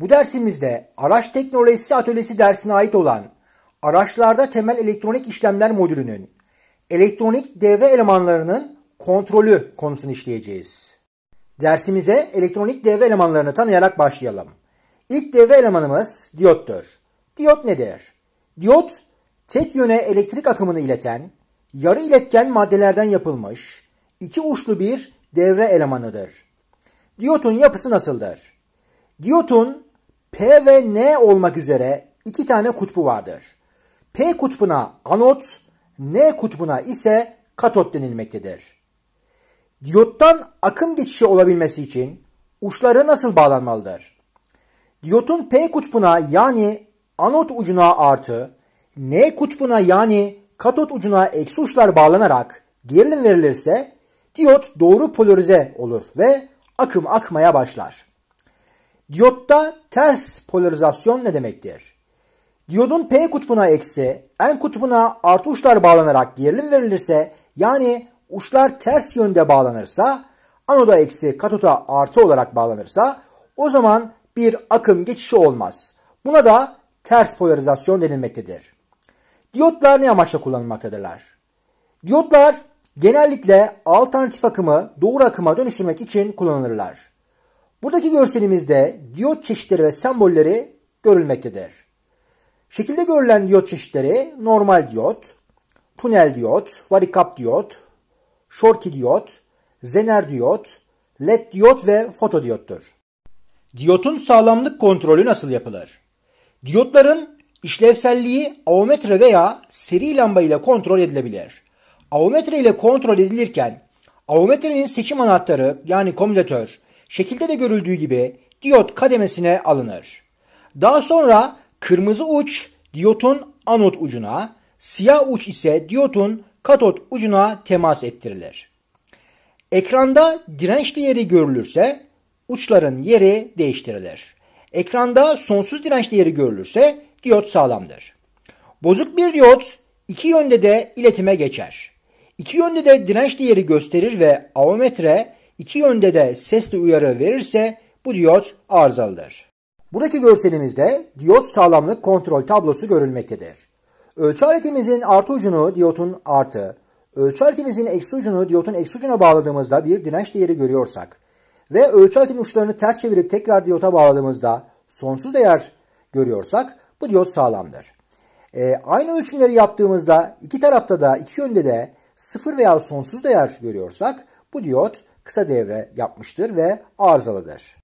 Bu dersimizde araç teknolojisi atölyesi dersine ait olan araçlarda temel elektronik işlemler modülünün elektronik devre elemanlarının kontrolü konusunu işleyeceğiz. Dersimize elektronik devre elemanlarını tanıyarak başlayalım. İlk devre elemanımız diyottur. Diyot nedir? Diyot, tek yöne elektrik akımını ileten, yarı iletken maddelerden yapılmış, iki uçlu bir devre elemanıdır. Diyotun yapısı nasıldır? Diyotun P ve N olmak üzere iki tane kutbu vardır. P kutbuna anot, N kutbuna ise katot denilmektedir. Diyottan akım geçişi olabilmesi için uçları nasıl bağlanmalıdır? Diyotun P kutbuna yani anot ucuna artı, N kutbuna yani katot ucuna eksi uçlar bağlanarak gerilim verilirse diyot doğru polarize olur ve akım akmaya başlar. Diyotta ters polarizasyon ne demektir? Diyodun P kutbuna eksi, N kutbuna artı uçlar bağlanarak gerilim verilirse yani uçlar ters yönde bağlanırsa anoda eksi katoda artı olarak bağlanırsa o zaman bir akım geçişi olmaz. Buna da ters polarizasyon denilmektedir. Diyotlar ne amaçla kullanılmaktadırlar? Diyotlar genellikle alternatif akımı doğru akıma dönüştürmek için kullanılırlar. Buradaki görselimizde diyot çeşitleri ve sembolleri görülmektedir. Şekilde görülen diyot çeşitleri normal diyot, tunel diyot, varikap diyot, Şorki diyot, zener diyot, led diyot ve fotodiyottur. Diyotun sağlamlık kontrolü nasıl yapılır? Diyotların işlevselliği avometre veya seri lamba ile kontrol edilebilir. Avometre ile kontrol edilirken avometrenin seçim anahtarı yani komülatör Şekilde de görüldüğü gibi diyot kademesine alınır. Daha sonra kırmızı uç diyotun anot ucuna, siyah uç ise diyotun katot ucuna temas ettirilir. Ekranda direnç değeri görülürse uçların yeri değiştirilir. Ekranda sonsuz direnç değeri görülürse diyot sağlamdır. Bozuk bir diyot iki yönde de iletime geçer. İki yönde de direnç değeri gösterir ve avometre iki yönde de sesli uyarı verirse bu diyot arızalıdır. Buradaki görselimizde diyot sağlamlık kontrol tablosu görülmektedir. Ölçü aletimizin artı ucunu diyotun artı, ölçü aletimizin eksi ucunu diyotun eksi ucuna bağladığımızda bir direnç değeri görüyorsak ve ölçü aletin uçlarını ters çevirip tekrar diyota bağladığımızda sonsuz değer görüyorsak bu diyot sağlamdır. E, aynı ölçümleri yaptığımızda iki tarafta da iki yönde de sıfır veya sonsuz değer görüyorsak bu diyot kısa devre yapmıştır ve arızalıdır.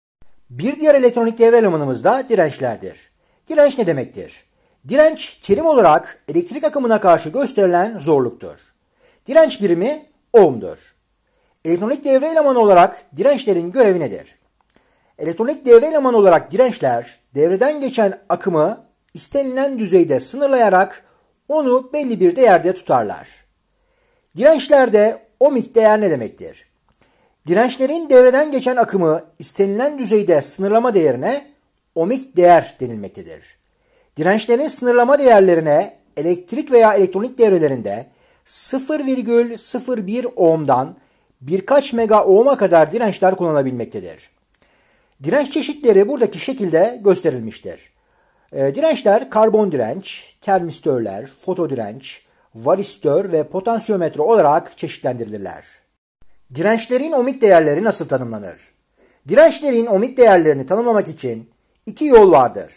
Bir diğer elektronik devre elemanımız da dirençlerdir. Direnç ne demektir? Direnç terim olarak elektrik akımına karşı gösterilen zorluktur. Direnç birimi ohm'dur. Elektronik devre elemanı olarak dirençlerin görevi nedir? Elektronik devre elemanı olarak dirençler devreden geçen akımı istenilen düzeyde sınırlayarak onu belli bir değerde tutarlar. Dirençlerde ohmik değer ne demektir? Dirençlerin devreden geçen akımı istenilen düzeyde sınırlama değerine omik değer denilmektedir. Dirençlerin sınırlama değerlerine elektrik veya elektronik devrelerinde 0,01 ohm'dan birkaç mega ohm'a kadar dirençler kullanılabilmektedir. Direnç çeşitleri buradaki şekilde gösterilmiştir. E, dirençler karbon direnç, termistörler, fotodirenç, varistör ve potansiyometre olarak çeşitlendirilirler. Dirençlerin omik değerleri nasıl tanımlanır? Dirençlerin omik değerlerini tanımlamak için iki yol vardır.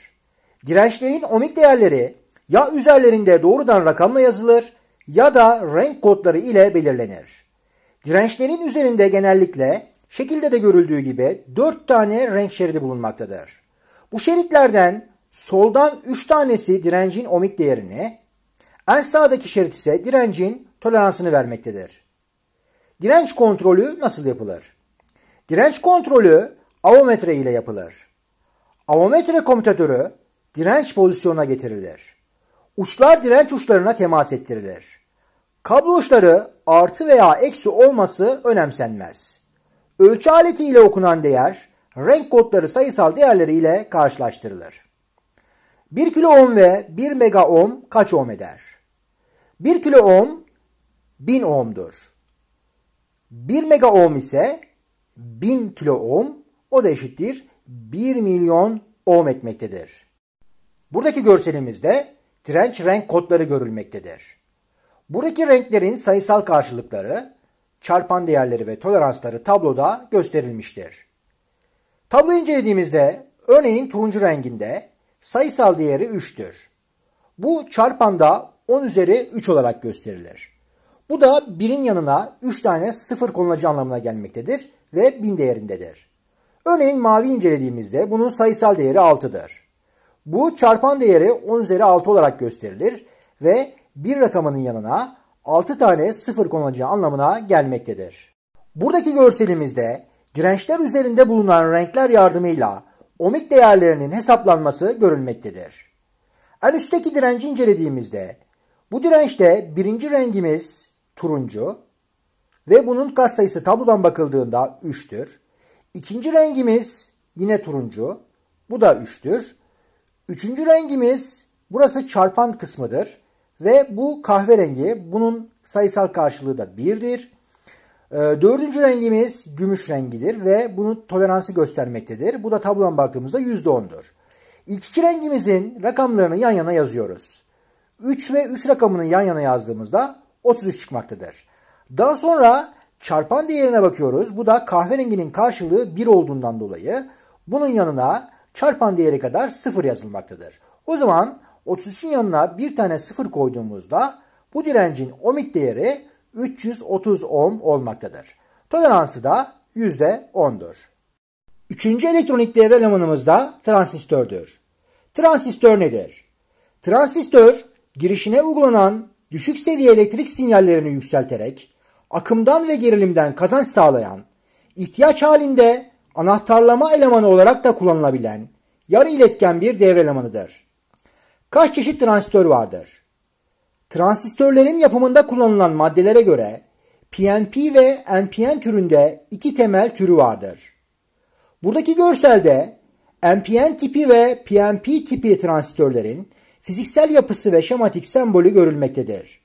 Dirençlerin omik değerleri ya üzerlerinde doğrudan rakamla yazılır ya da renk kodları ile belirlenir. Dirençlerin üzerinde genellikle şekilde de görüldüğü gibi 4 tane renk şeridi bulunmaktadır. Bu şeritlerden soldan 3 tanesi direncin omik değerini, en sağdaki şerit ise direncin toleransını vermektedir. Direnç kontrolü nasıl yapılır? Direnç kontrolü avometre ile yapılır. Avometre komutatörü direnç pozisyonuna getirilir. Uçlar direnç uçlarına temas ettirilir. Kablo uçları artı veya eksi olması önemsenmez. Ölçü aleti ile okunan değer renk kodları sayısal değerleri ile karşılaştırılır. 1 kilo ohm ve 1 mega ohm kaç ohm eder? 1 kilo ohm 1000 ohmdur. 1 mega ohm ise 1000 kilo ohm o da eşittir 1 milyon ohm etmektedir. Buradaki görselimizde trench renk kodları görülmektedir. Buradaki renklerin sayısal karşılıkları, çarpan değerleri ve toleransları tabloda gösterilmiştir. Tabloyu incelediğimizde örneğin turuncu renginde sayısal değeri 3'tür. Bu çarpanda 10 üzeri 3 olarak gösterilir. Bu da birin yanına 3 tane sıfır konulacağı anlamına gelmektedir ve bin değerindedir. Örneğin mavi incelediğimizde bunun sayısal değeri 6'dır. Bu çarpan değeri 10 üzeri 6 olarak gösterilir ve bir rakamının yanına 6 tane sıfır konulacağı anlamına gelmektedir. Buradaki görselimizde dirençler üzerinde bulunan renkler yardımıyla omik değerlerinin hesaplanması görülmektedir. En üstteki direnci incelediğimizde bu dirençte birinci rengimiz turuncu ve bunun kat sayısı tablodan bakıldığında 3'tür. İkinci rengimiz yine turuncu. Bu da 3'tür. Üçüncü rengimiz burası çarpan kısmıdır. Ve bu kahverengi. Bunun sayısal karşılığı da 1'dir. Ee, dördüncü rengimiz gümüş rengidir ve bunun toleransı göstermektedir. Bu da tablodan baktığımızda %10'dur. İlk iki rengimizin rakamlarını yan yana yazıyoruz. 3 ve 3 rakamını yan yana yazdığımızda 33 çıkmaktadır. Daha sonra çarpan değerine bakıyoruz. Bu da kahverenginin karşılığı 1 olduğundan dolayı bunun yanına çarpan değeri kadar 0 yazılmaktadır. O zaman 33'ün yanına bir tane 0 koyduğumuzda bu direncin ohmik değeri 330 ohm olmaktadır. Toleransı da %10'dur. Üçüncü elektronik devre elemanımız da transistördür. Transistör nedir? Transistör girişine uygulanan düşük seviye elektrik sinyallerini yükselterek akımdan ve gerilimden kazanç sağlayan, ihtiyaç halinde anahtarlama elemanı olarak da kullanılabilen yarı iletken bir devre elemanıdır. Kaç çeşit transistör vardır? Transistörlerin yapımında kullanılan maddelere göre PNP ve NPN türünde iki temel türü vardır. Buradaki görselde NPN tipi ve PNP tipi transistörlerin fiziksel yapısı ve şematik sembolü görülmektedir.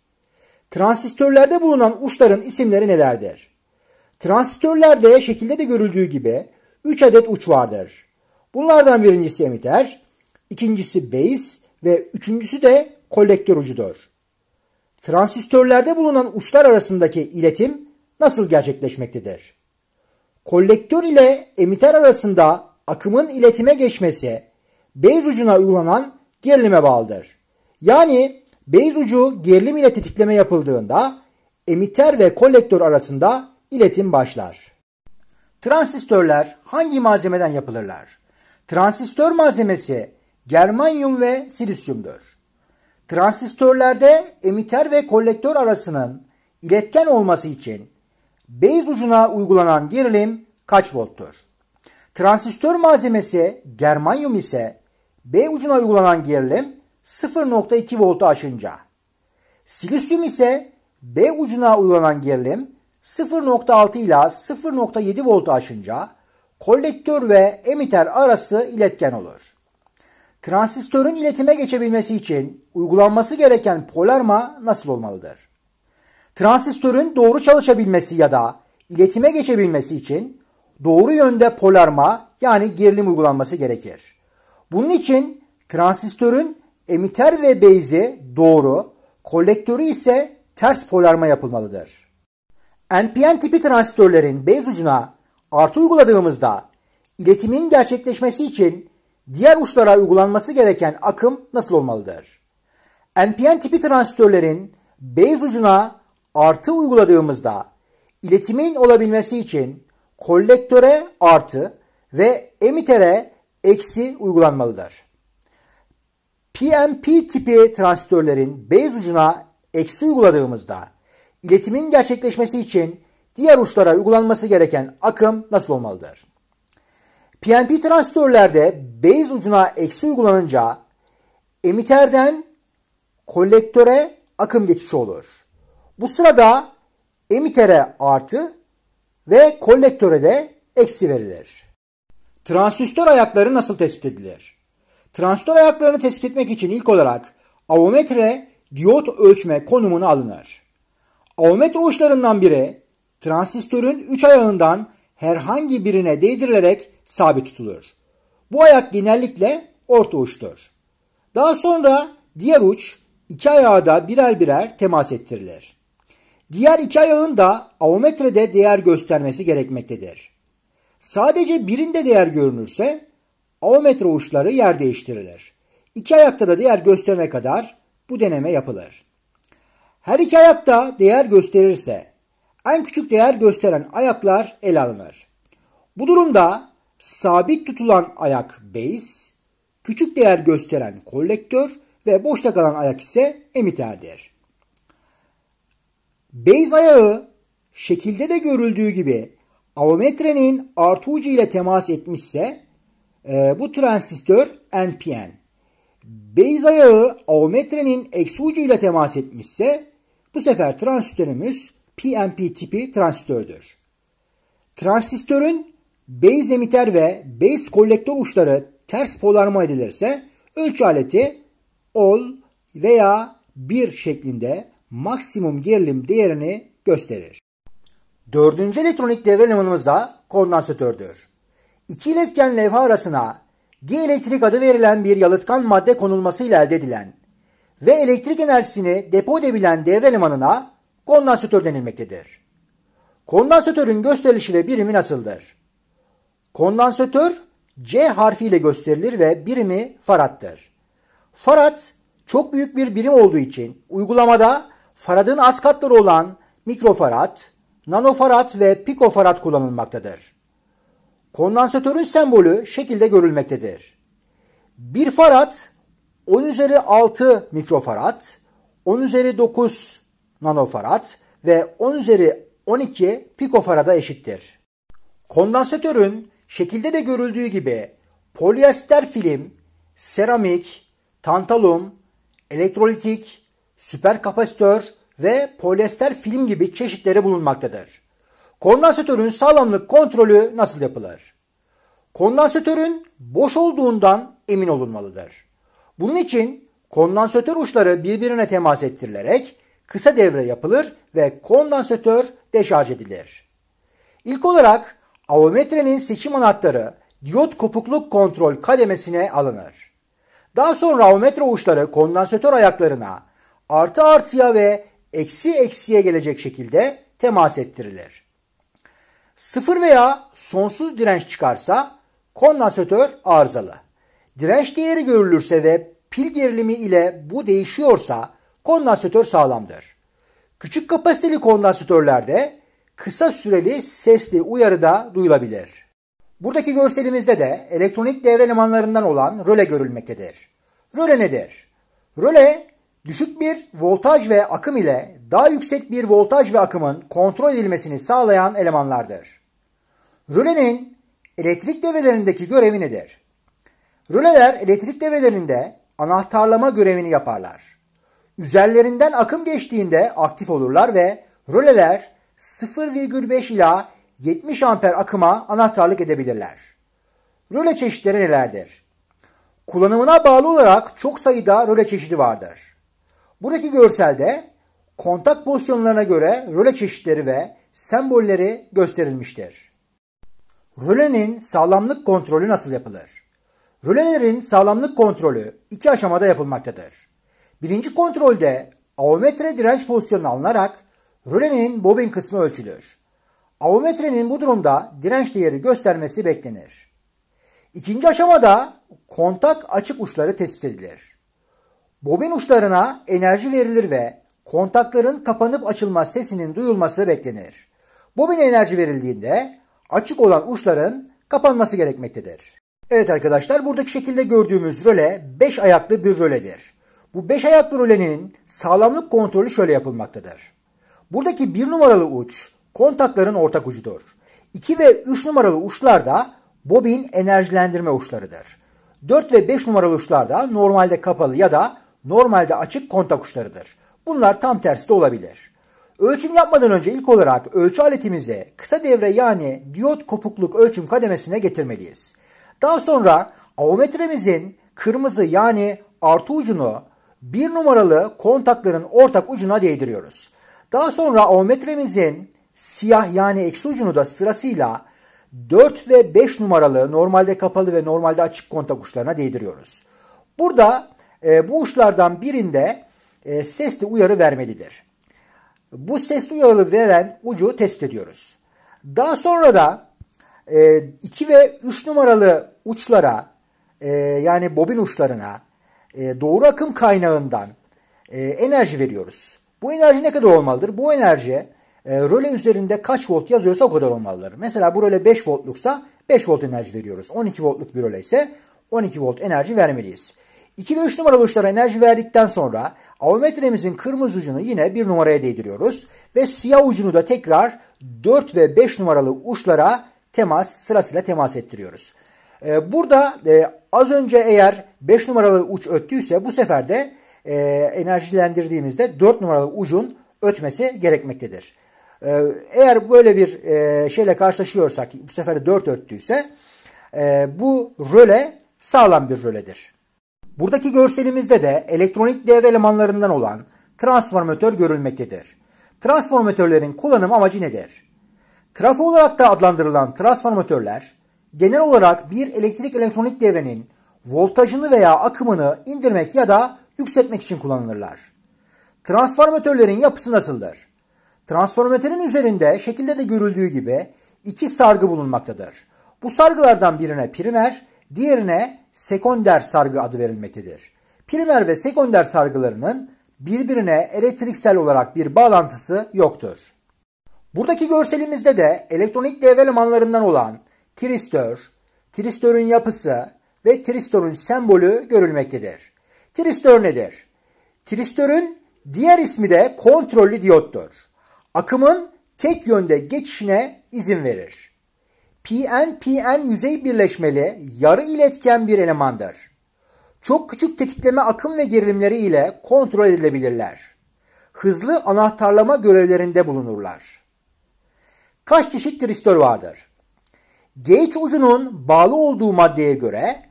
Transistörlerde bulunan uçların isimleri nelerdir? Transistörlerde şekilde de görüldüğü gibi 3 adet uç vardır. Bunlardan birincisi emiter, ikincisi base ve üçüncüsü de kolektör ucudur. Transistörlerde bulunan uçlar arasındaki iletim nasıl gerçekleşmektedir? Kolektör ile emiter arasında akımın iletime geçmesi, base ucuna uygulanan gerilime bağlıdır. Yani beyz ucu gerilim ile tetikleme yapıldığında emiter ve kolektör arasında iletim başlar. Transistörler hangi malzemeden yapılırlar? Transistör malzemesi germanyum ve silisyumdur. Transistörlerde emiter ve kolektör arasının iletken olması için beyz ucuna uygulanan gerilim kaç volttur? Transistör malzemesi germanyum ise B ucuna uygulanan gerilim 0.2 voltu aşınca. Silisyum ise B ucuna uygulanan gerilim 0.6 ile 0.7 voltu aşınca kolektör ve emiter arası iletken olur. Transistörün iletime geçebilmesi için uygulanması gereken polarma nasıl olmalıdır? Transistörün doğru çalışabilmesi ya da iletime geçebilmesi için doğru yönde polarma yani gerilim uygulanması gerekir. Bunun için transistörün emiter ve beyzi doğru, kolektörü ise ters polarma yapılmalıdır. NPN tipi transistörlerin beyz ucuna artı uyguladığımızda iletimin gerçekleşmesi için diğer uçlara uygulanması gereken akım nasıl olmalıdır? NPN tipi transistörlerin beyz ucuna artı uyguladığımızda iletimin olabilmesi için kolektöre artı ve emitere eksi uygulanmalıdır. PMP tipi transistörlerin beyaz ucuna eksi uyguladığımızda iletimin gerçekleşmesi için diğer uçlara uygulanması gereken akım nasıl olmalıdır? PNP transistörlerde base ucuna eksi uygulanınca emiterden kolektöre akım geçişi olur. Bu sırada emitere artı ve kolektöre de eksi verilir. Transistör ayakları nasıl tespit edilir? Transistör ayaklarını tespit etmek için ilk olarak avometre diyot ölçme konumuna alınır. Avometre uçlarından biri transistörün 3 ayağından herhangi birine değdirilerek sabit tutulur. Bu ayak genellikle orta uçtur. Daha sonra diğer uç iki ayağı da birer birer temas ettirilir. Diğer iki ayağın da avometrede değer göstermesi gerekmektedir. Sadece birinde değer görünürse avometre uçları yer değiştirilir. İki ayakta da değer gösterene kadar bu deneme yapılır. Her iki ayakta değer gösterirse en küçük değer gösteren ayaklar ele alınır. Bu durumda sabit tutulan ayak base, küçük değer gösteren kolektör ve boşta kalan ayak ise emiterdir. Base ayağı şekilde de görüldüğü gibi avometrenin artı ucu ile temas etmişse e, bu transistör NPN. Beyz ayağı avometrenin eksi ucu ile temas etmişse bu sefer transistörümüz PNP tipi transistördür. Transistörün base emiter ve base kolektör uçları ters polarma edilirse ölçü aleti ol veya bir şeklinde maksimum gerilim değerini gösterir. Dördüncü elektronik devre elemanımız da kondansatördür. İki iletken levha arasına G elektrik adı verilen bir yalıtkan madde konulmasıyla elde edilen ve elektrik enerjisini depo edebilen devre elemanına kondansatör denilmektedir. Kondansatörün gösterilişi ve birimi nasıldır? Kondansatör C harfiyle gösterilir ve birimi faradtır. Farad çok büyük bir birim olduğu için uygulamada faradın az katları olan mikrofarad, nanofarad ve pikofarad kullanılmaktadır. Kondansatörün sembolü şekilde görülmektedir. 1 farad 10 üzeri 6 mikrofarad, 10 üzeri 9 nanofarad ve 10 üzeri 12 pikofarada eşittir. Kondansatörün şekilde de görüldüğü gibi polyester film, seramik, tantalum, elektrolitik, süper kapasitör ve polyester film gibi çeşitleri bulunmaktadır. Kondansatörün sağlamlık kontrolü nasıl yapılır? Kondansatörün boş olduğundan emin olunmalıdır. Bunun için kondansatör uçları birbirine temas ettirilerek kısa devre yapılır ve kondansatör deşarj edilir. İlk olarak avometrenin seçim anahtarı diyot kopukluk kontrol kademesine alınır. Daha sonra avometre uçları kondansatör ayaklarına artı artıya ve eksi eksiye gelecek şekilde temas ettirilir. Sıfır veya sonsuz direnç çıkarsa kondansatör arızalı. Direnç değeri görülürse ve pil gerilimi ile bu değişiyorsa kondansatör sağlamdır. Küçük kapasiteli kondansatörlerde kısa süreli sesli uyarı da duyulabilir. Buradaki görselimizde de elektronik devre elemanlarından olan röle görülmektedir. Röle nedir? Röle düşük bir voltaj ve akım ile daha yüksek bir voltaj ve akımın kontrol edilmesini sağlayan elemanlardır. Rölenin elektrik devrelerindeki görevi nedir? Röleler elektrik devrelerinde anahtarlama görevini yaparlar. Üzerlerinden akım geçtiğinde aktif olurlar ve röleler 0,5 ila 70 amper akıma anahtarlık edebilirler. Röle çeşitleri nelerdir? Kullanımına bağlı olarak çok sayıda röle çeşidi vardır. Buradaki görselde kontak pozisyonlarına göre röle çeşitleri ve sembolleri gösterilmiştir. Rölenin sağlamlık kontrolü nasıl yapılır? Rölelerin sağlamlık kontrolü iki aşamada yapılmaktadır. Birinci kontrolde avometre direnç pozisyonu alınarak rölenin bobin kısmı ölçülür. Avometrenin bu durumda direnç değeri göstermesi beklenir. İkinci aşamada kontak açık uçları tespit edilir. Bobin uçlarına enerji verilir ve kontakların kapanıp açılma sesinin duyulması beklenir. Bobin enerji verildiğinde açık olan uçların kapanması gerekmektedir. Evet arkadaşlar buradaki şekilde gördüğümüz röle 5 ayaklı bir röledir. Bu 5 ayaklı rölenin sağlamlık kontrolü şöyle yapılmaktadır. Buradaki 1 numaralı uç kontakların ortak ucudur. 2 ve 3 numaralı uçlar da bobin enerjilendirme uçlarıdır. 4 ve 5 numaralı uçlar da normalde kapalı ya da normalde açık kontak uçlarıdır. Bunlar tam tersi de olabilir. Ölçüm yapmadan önce ilk olarak ölçü aletimize kısa devre yani diyot kopukluk ölçüm kademesine getirmeliyiz. Daha sonra avometremizin kırmızı yani artı ucunu bir numaralı kontakların ortak ucuna değdiriyoruz. Daha sonra avometremizin siyah yani eksi ucunu da sırasıyla 4 ve 5 numaralı normalde kapalı ve normalde açık kontak uçlarına değdiriyoruz. Burada ee, bu uçlardan birinde e, sesli uyarı vermelidir. Bu sesli uyarı veren ucu test ediyoruz. Daha sonra da 2 e, ve 3 numaralı uçlara e, yani bobin uçlarına doğru akım kaynağından enerji veriyoruz. Bu enerji ne kadar olmalıdır? Bu enerji röle üzerinde kaç volt yazıyorsa o kadar olmalıdır. Mesela bu röle 5 voltluksa 5 volt enerji veriyoruz. 12 voltluk bir röle ise 12 volt enerji vermeliyiz. 2 ve 3 numaralı uçlara enerji verdikten sonra avometremizin kırmızı ucunu yine 1 numaraya değdiriyoruz ve siyah ucunu da tekrar 4 ve 5 numaralı uçlara temas sırasıyla temas ettiriyoruz. Ee, burada e, az önce eğer 5 numaralı uç öttüyse bu sefer de e, enerjilendirdiğimizde 4 numaralı ucun ötmesi gerekmektedir. Ee, eğer böyle bir e, şeyle karşılaşıyorsak bu sefer de 4 öttüyse bu röle sağlam bir röledir. Buradaki görselimizde de elektronik devre elemanlarından olan transformatör görülmektedir. Transformatörlerin kullanım amacı nedir? Trafo olarak da adlandırılan transformatörler genel olarak bir elektrik elektronik devrenin voltajını veya akımını indirmek ya da yükseltmek için kullanılırlar. Transformatörlerin yapısı nasıldır? Transformatörün üzerinde şekilde de görüldüğü gibi iki sargı bulunmaktadır. Bu sargılardan birine primer, diğerine sekonder sargı adı verilmektedir. Primer ve sekonder sargılarının birbirine elektriksel olarak bir bağlantısı yoktur. Buradaki görselimizde de elektronik devre elemanlarından olan tristör, tristörün yapısı ve tristörün sembolü görülmektedir. Tristör nedir? Tristörün diğer ismi de kontrollü diyottur. Akımın tek yönde geçişine izin verir. PN-PN yüzey birleşmeli yarı iletken bir elemandır. Çok küçük tetikleme akım ve gerilimleri ile kontrol edilebilirler. Hızlı anahtarlama görevlerinde bulunurlar. Kaç çeşit tristör vardır? Geç ucunun bağlı olduğu maddeye göre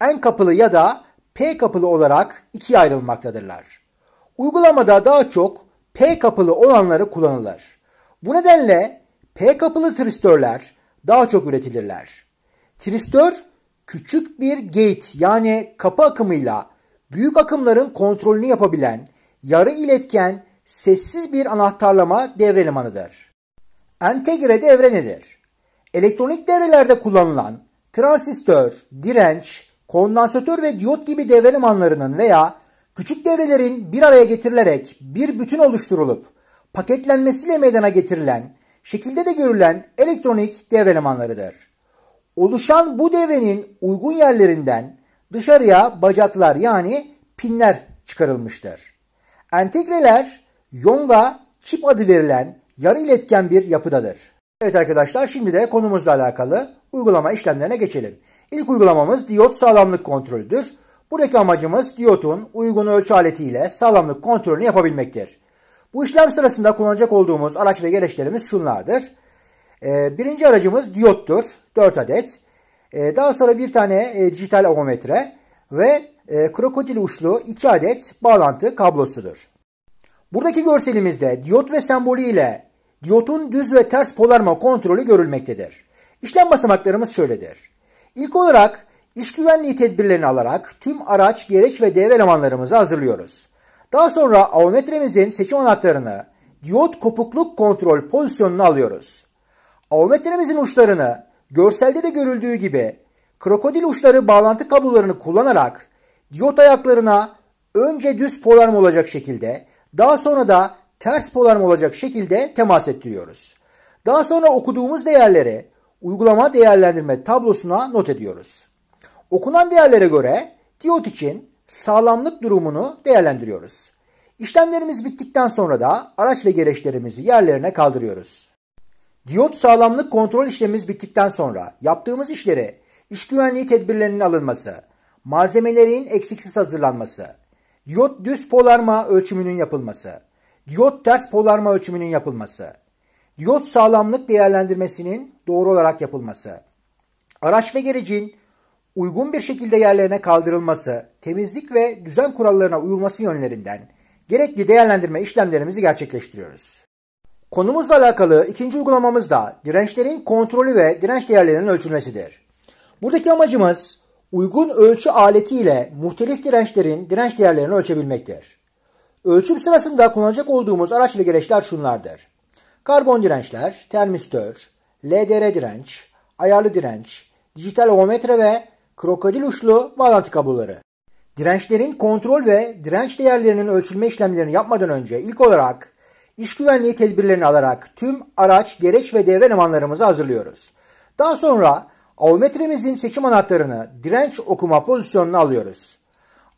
N kapılı ya da P kapılı olarak ikiye ayrılmaktadırlar. Uygulamada daha çok P kapılı olanları kullanılır. Bu nedenle P kapılı tristörler daha çok üretilirler. Tristör küçük bir gate yani kapı akımıyla büyük akımların kontrolünü yapabilen yarı iletken sessiz bir anahtarlama devre limanıdır. Entegre devre nedir? Elektronik devrelerde kullanılan transistör, direnç, kondansatör ve diyot gibi devre limanlarının veya küçük devrelerin bir araya getirilerek bir bütün oluşturulup paketlenmesiyle meydana getirilen şekilde de görülen elektronik devrelemanlarıdır. Oluşan bu devrenin uygun yerlerinden dışarıya bacaklar yani pinler çıkarılmıştır. Entegreler yonga çip adı verilen yarı iletken bir yapıdadır. Evet arkadaşlar şimdi de konumuzla alakalı uygulama işlemlerine geçelim. İlk uygulamamız diyot sağlamlık kontrolüdür. Buradaki amacımız diyotun uygun ölçü aletiyle sağlamlık kontrolünü yapabilmektir. Bu işlem sırasında kullanacak olduğumuz araç ve gereçlerimiz şunlardır. Ee, birinci aracımız diyottur. 4 adet. Ee, daha sonra bir tane e, dijital avometre ve e, krokodil uçlu 2 adet bağlantı kablosudur. Buradaki görselimizde diyot ve sembolü ile diyotun düz ve ters polarma kontrolü görülmektedir. İşlem basamaklarımız şöyledir. İlk olarak iş güvenliği tedbirlerini alarak tüm araç, gereç ve devre elemanlarımızı hazırlıyoruz. Daha sonra avometremizin seçim anahtarını diyot kopukluk kontrol pozisyonuna alıyoruz. Avometremizin uçlarını görselde de görüldüğü gibi krokodil uçları bağlantı kablolarını kullanarak diyot ayaklarına önce düz polar mı olacak şekilde daha sonra da ters polar mı olacak şekilde temas ettiriyoruz. Daha sonra okuduğumuz değerleri uygulama değerlendirme tablosuna not ediyoruz. Okunan değerlere göre diyot için sağlamlık durumunu değerlendiriyoruz. İşlemlerimiz bittikten sonra da araç ve gereçlerimizi yerlerine kaldırıyoruz. Diyot sağlamlık kontrol işlemimiz bittikten sonra yaptığımız işlere iş güvenliği tedbirlerinin alınması, malzemelerin eksiksiz hazırlanması, diyot düz polarma ölçümünün yapılması, diyot ters polarma ölçümünün yapılması, diyot sağlamlık değerlendirmesinin doğru olarak yapılması, araç ve gerecin uygun bir şekilde yerlerine kaldırılması, temizlik ve düzen kurallarına uyulması yönlerinden gerekli değerlendirme işlemlerimizi gerçekleştiriyoruz. Konumuzla alakalı ikinci uygulamamız da dirençlerin kontrolü ve direnç değerlerinin ölçülmesidir. Buradaki amacımız uygun ölçü aleti ile muhtelif dirençlerin direnç değerlerini ölçebilmektir. Ölçüm sırasında kullanacak olduğumuz araç ve gereçler şunlardır. Karbon dirençler, termistör, LDR direnç, ayarlı direnç, dijital ohmetre ve krokodil uçlu bağlantı kabloları. Dirençlerin kontrol ve direnç değerlerinin ölçülme işlemlerini yapmadan önce ilk olarak iş güvenliği tedbirlerini alarak tüm araç, gereç ve devre elemanlarımızı hazırlıyoruz. Daha sonra avometremizin seçim anahtarını direnç okuma pozisyonuna alıyoruz.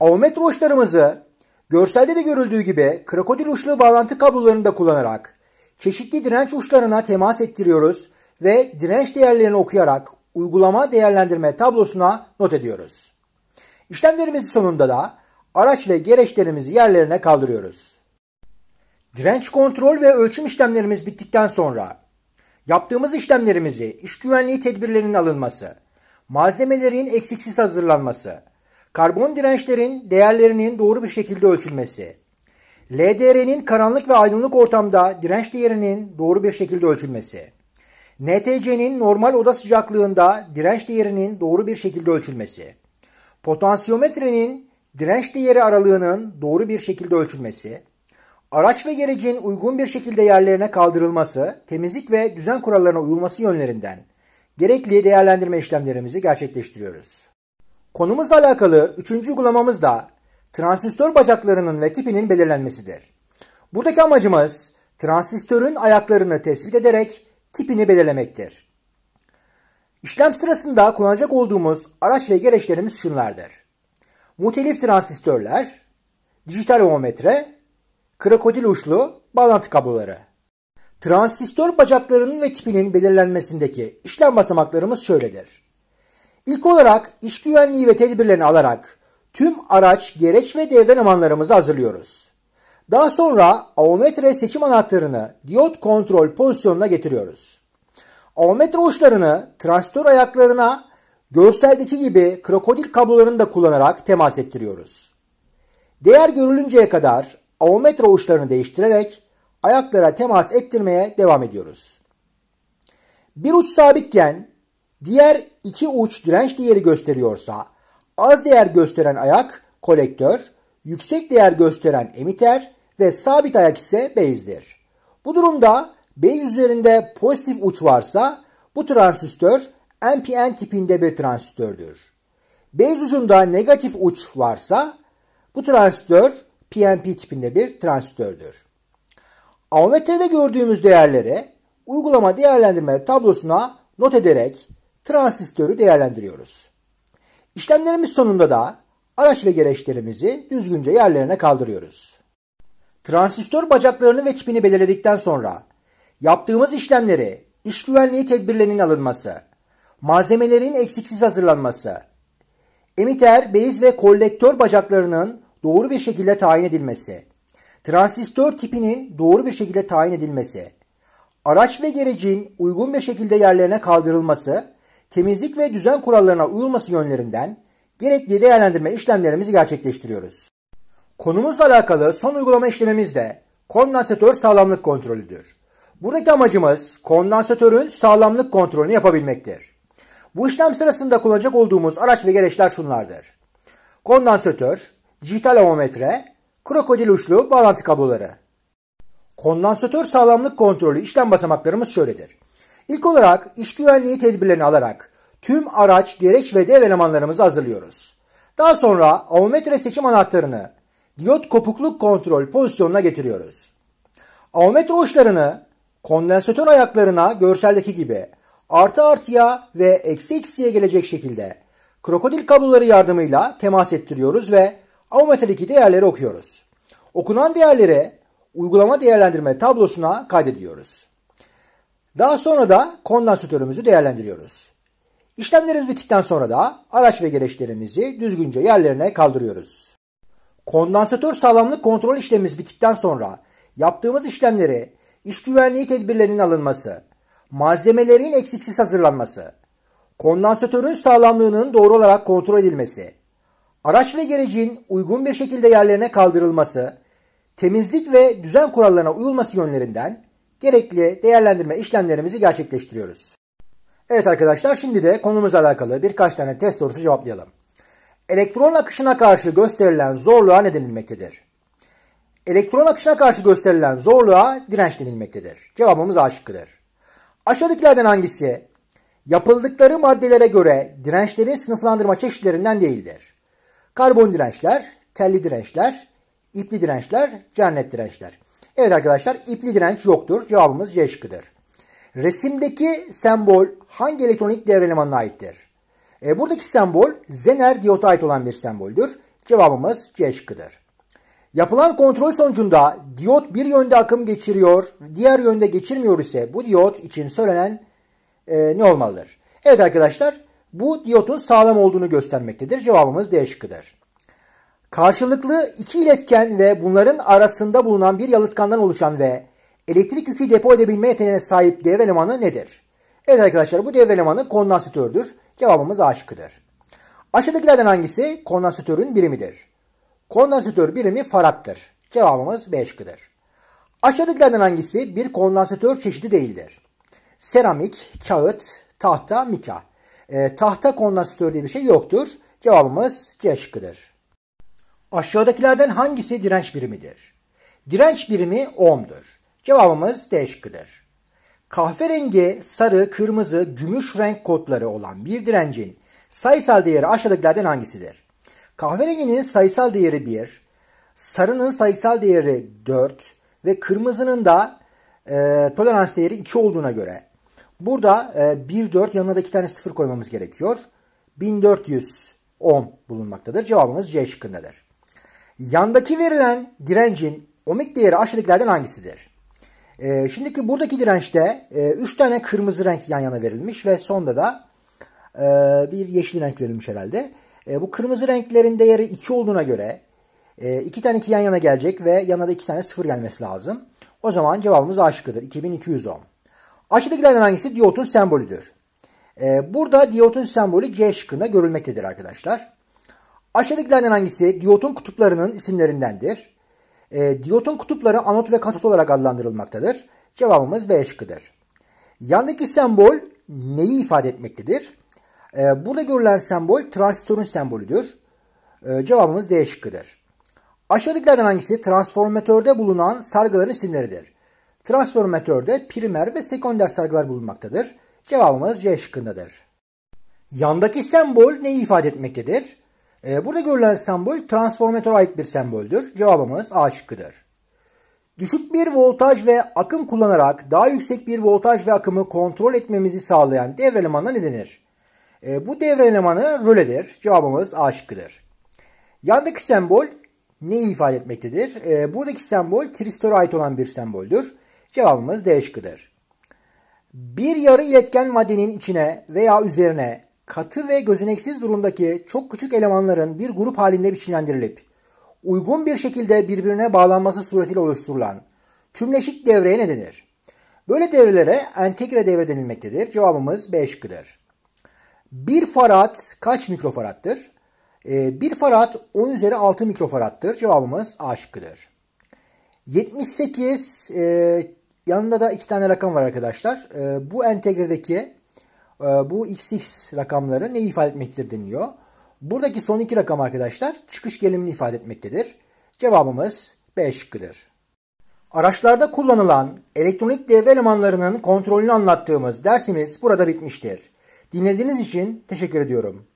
Avometre uçlarımızı görselde de görüldüğü gibi krokodil uçlu bağlantı kablolarını da kullanarak çeşitli direnç uçlarına temas ettiriyoruz ve direnç değerlerini okuyarak uygulama değerlendirme tablosuna not ediyoruz. İşlemlerimiz sonunda da araç ve gereçlerimizi yerlerine kaldırıyoruz. Direnç kontrol ve ölçüm işlemlerimiz bittikten sonra yaptığımız işlemlerimizi iş güvenliği tedbirlerinin alınması, malzemelerin eksiksiz hazırlanması, karbon dirençlerin değerlerinin doğru bir şekilde ölçülmesi, LDR'nin karanlık ve aydınlık ortamda direnç değerinin doğru bir şekilde ölçülmesi, NTC'nin normal oda sıcaklığında direnç değerinin doğru bir şekilde ölçülmesi, potansiyometrenin direnç değeri aralığının doğru bir şekilde ölçülmesi, araç ve gerecin uygun bir şekilde yerlerine kaldırılması, temizlik ve düzen kurallarına uyulması yönlerinden gerekli değerlendirme işlemlerimizi gerçekleştiriyoruz. Konumuzla alakalı üçüncü uygulamamız da transistör bacaklarının ve tipinin belirlenmesidir. Buradaki amacımız transistörün ayaklarını tespit ederek tipini belirlemektir. İşlem sırasında kullanacak olduğumuz araç ve gereçlerimiz şunlardır. muhtelif transistörler, dijital ohmetre, krokodil uçlu bağlantı kabloları. Transistör bacaklarının ve tipinin belirlenmesindeki işlem basamaklarımız şöyledir. İlk olarak iş güvenliği ve tedbirlerini alarak tüm araç, gereç ve devre elemanlarımızı hazırlıyoruz. Daha sonra avometre seçim anahtarını diyot kontrol pozisyonuna getiriyoruz. Avometre uçlarını transistör ayaklarına görseldeki gibi krokodil kablolarını da kullanarak temas ettiriyoruz. Değer görülünceye kadar avometre uçlarını değiştirerek ayaklara temas ettirmeye devam ediyoruz. Bir uç sabitken diğer iki uç direnç değeri gösteriyorsa az değer gösteren ayak kolektör, yüksek değer gösteren emiter, ve sabit ayak ise base'dir. Bu durumda base üzerinde pozitif uç varsa bu transistör NPN tipinde bir transistördür. Base ucunda negatif uç varsa bu transistör PNP tipinde bir transistördür. Avometrede gördüğümüz değerleri uygulama değerlendirme tablosuna not ederek transistörü değerlendiriyoruz. İşlemlerimiz sonunda da araç ve gereçlerimizi düzgünce yerlerine kaldırıyoruz. Transistör bacaklarını ve tipini belirledikten sonra yaptığımız işlemleri, iş güvenliği tedbirlerinin alınması, malzemelerin eksiksiz hazırlanması, emiter, beyz ve kolektör bacaklarının doğru bir şekilde tayin edilmesi, transistör tipinin doğru bir şekilde tayin edilmesi, araç ve gerecin uygun bir şekilde yerlerine kaldırılması, temizlik ve düzen kurallarına uyulması yönlerinden gerekli değerlendirme işlemlerimizi gerçekleştiriyoruz. Konumuzla alakalı son uygulama işlemimiz de kondansatör sağlamlık kontrolüdür. Buradaki amacımız kondansatörün sağlamlık kontrolünü yapabilmektir. Bu işlem sırasında kullanacak olduğumuz araç ve gereçler şunlardır. Kondansatör, dijital avometre, krokodil uçlu bağlantı kabloları. Kondansatör sağlamlık kontrolü işlem basamaklarımız şöyledir. İlk olarak iş güvenliği tedbirlerini alarak tüm araç, gereç ve dev elemanlarımızı hazırlıyoruz. Daha sonra avometre seçim anahtarını diyot kopukluk kontrol pozisyonuna getiriyoruz. Avometre uçlarını kondensatör ayaklarına görseldeki gibi artı artıya ve eksi eksiye gelecek şekilde krokodil kabloları yardımıyla temas ettiriyoruz ve avometredeki değerleri okuyoruz. Okunan değerleri uygulama değerlendirme tablosuna kaydediyoruz. Daha sonra da kondansatörümüzü değerlendiriyoruz. İşlemlerimiz bittikten sonra da araç ve gereçlerimizi düzgünce yerlerine kaldırıyoruz. Kondansatör sağlamlık kontrol işlemimiz bittikten sonra yaptığımız işlemleri iş güvenliği tedbirlerinin alınması, malzemelerin eksiksiz hazırlanması, kondansatörün sağlamlığının doğru olarak kontrol edilmesi, araç ve gerecin uygun bir şekilde yerlerine kaldırılması, temizlik ve düzen kurallarına uyulması yönlerinden gerekli değerlendirme işlemlerimizi gerçekleştiriyoruz. Evet arkadaşlar şimdi de konumuzla alakalı birkaç tane test sorusu cevaplayalım elektron akışına karşı gösterilen zorluğa ne denilmektedir? Elektron akışına karşı gösterilen zorluğa direnç denilmektedir. Cevabımız A şıkkıdır. Aşağıdakilerden hangisi yapıldıkları maddelere göre dirençlerin sınıflandırma çeşitlerinden değildir? Karbon dirençler, telli dirençler, ipli dirençler, cennet dirençler. Evet arkadaşlar ipli direnç yoktur. Cevabımız C şıkkıdır. Resimdeki sembol hangi elektronik devre elemanına aittir? E, buradaki sembol zener diyota ait olan bir semboldür. Cevabımız C şıkkıdır. Yapılan kontrol sonucunda diyot bir yönde akım geçiriyor, diğer yönde geçirmiyor ise bu diyot için söylenen e, ne olmalıdır? Evet arkadaşlar bu diyotun sağlam olduğunu göstermektedir. Cevabımız D şıkkıdır. Karşılıklı iki iletken ve bunların arasında bulunan bir yalıtkandan oluşan ve elektrik yükü depo edebilme yeteneğine sahip devre elemanı nedir? Evet arkadaşlar bu devre elemanı kondansatördür. Cevabımız A şıkkıdır. Aşağıdakilerden hangisi kondansatörün birimidir? Kondansatör birimi farattır. Cevabımız B şıkkıdır. Aşağıdakilerden hangisi bir kondansatör çeşidi değildir? Seramik, kağıt, tahta, mika. E, tahta kondansatör diye bir şey yoktur. Cevabımız C şıkkıdır. Aşağıdakilerden hangisi direnç birimidir? Direnç birimi ohm'dur. Cevabımız D şıkkıdır. Kahverengi, sarı, kırmızı, gümüş renk kodları olan bir direncin sayısal değeri aşağıdakilerden hangisidir? Kahverenginin sayısal değeri 1, sarının sayısal değeri 4 ve kırmızının da e, tolerans değeri 2 olduğuna göre burada e, 1, 4 yanına da 2 tane 0 koymamız gerekiyor. 1410 bulunmaktadır. Cevabımız C şıkkındadır. Yandaki verilen direncin omik değeri aşağıdakilerden hangisidir? E, şimdiki buradaki dirençte 3 e, üç tane kırmızı renk yan yana verilmiş ve sonda da e, bir yeşil renk verilmiş herhalde. E, bu kırmızı renklerin değeri 2 olduğuna göre e, iki tane 2 yan yana gelecek ve yanına da 2 tane 0 gelmesi lazım. O zaman cevabımız A şıkkıdır. 2210. Aşağıdakilerden hangisi diyotun sembolüdür? E, burada diyotun sembolü C şıkkında görülmektedir arkadaşlar. Aşağıdakilerden hangisi diyotun kutuplarının isimlerindendir? E, diyotun kutupları anot ve katot olarak adlandırılmaktadır. Cevabımız B şıkkıdır. Yandaki sembol neyi ifade etmektedir? E, burada görülen sembol transistörün sembolüdür. E, cevabımız D şıkkıdır. Aşağıdakilerden hangisi transformatörde bulunan sargıların isimleridir? Transformatörde primer ve sekonder sargılar bulunmaktadır. Cevabımız C şıkkındadır. Yandaki sembol neyi ifade etmektedir? Ee, burada görülen sembol transformatöre ait bir semboldür. Cevabımız A şıkkıdır. Düşük bir voltaj ve akım kullanarak daha yüksek bir voltaj ve akımı kontrol etmemizi sağlayan devre elemanına ne denir? E, bu devre elemanı röledir. Cevabımız A şıkkıdır. Yandaki sembol ne ifade etmektedir? E, buradaki sembol tristöre ait olan bir semboldür. Cevabımız D şıkkıdır. Bir yarı iletken maddenin içine veya üzerine katı ve gözeneksiz durumdaki çok küçük elemanların bir grup halinde biçimlendirilip uygun bir şekilde birbirine bağlanması suretiyle oluşturulan tümleşik devreye ne denir? Böyle devrelere entegre devre denilmektedir. Cevabımız B şıkkıdır. Bir farad kaç mikrofarattır? Ee, bir farad 10 üzeri 6 mikrofarattır. Cevabımız A şıkkıdır. 78 e, yanında da iki tane rakam var arkadaşlar. E, bu entegredeki ee, bu xx rakamları neyi ifade etmektedir deniliyor. Buradaki son iki rakam arkadaşlar çıkış gelimini ifade etmektedir. Cevabımız B şıkkıdır. Araçlarda kullanılan elektronik devre elemanlarının kontrolünü anlattığımız dersimiz burada bitmiştir. Dinlediğiniz için teşekkür ediyorum.